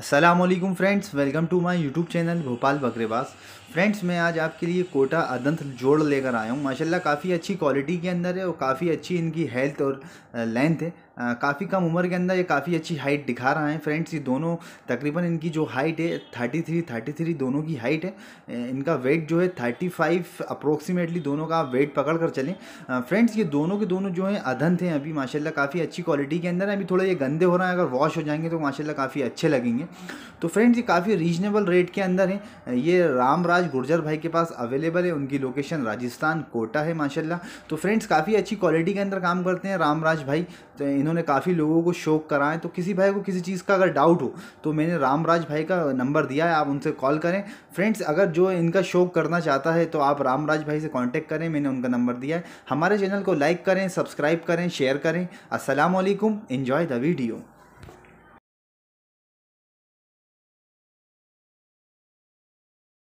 Aslam friends welcome to my YouTube channel Bhopal Bakrebaaz friends मैं आज आपके लिए कोटा अदंत जोड़ लेकर आया हूँ माशाल्लाह काफ़ी अच्छी क्वालिटी के अंदर है और काफ़ी अच्छी इनकी हेल्थ और लेंथ है काफ़ी कम उम्र के अंदर ये काफ़ी अच्छी हाइट दिखा रहा है फ्रेंड्स ये दोनों तकरीबन इनकी जो हाइट है थर्टी थ्री थर्टी थ्री दोनों की हाइट है इनका वेट जो है थर्टी फाइव अप्रोक्सीमेटली दोनों का आप वेट पकड़ कर चलें फ्रेंड्स ये दोनों के दोनों जो हैं अधन थे अभी माशाल्लाह काफ़ी अच्छी क्वालिटी के अंदर अभी थोड़ा ये गंदे हो रहे हैं अगर वॉश हो जाएंगे तो माशाल्लाह काफ़ी अच्छे लगेंगे तो फ्रेंड्स ये काफ़ी रीजनेबल रेट के अंदर हैं ये रामराज गुर्जर भाई के पास अवेलेबल है उनकी लोकेशन राजस्थान कोटा है माशाला तो फ्रेंड्स काफ़ी अच्छी क्वालिटी के अंदर काम करते हैं रामराज भाई तो इन्होंने इन्होंने काफ़ी लोगों को शौक कराएं तो किसी भाई को किसी चीज़ का अगर डाउट हो तो मैंने रामराज भाई का नंबर दिया है आप उनसे कॉल करें फ्रेंड्स अगर जो इनका शौक करना चाहता है तो आप रामराज भाई से कॉन्टैक्ट करें मैंने उनका नंबर दिया है हमारे चैनल को लाइक करें सब्सक्राइब करें शेयर करें असलम इन्जॉय द वीडियो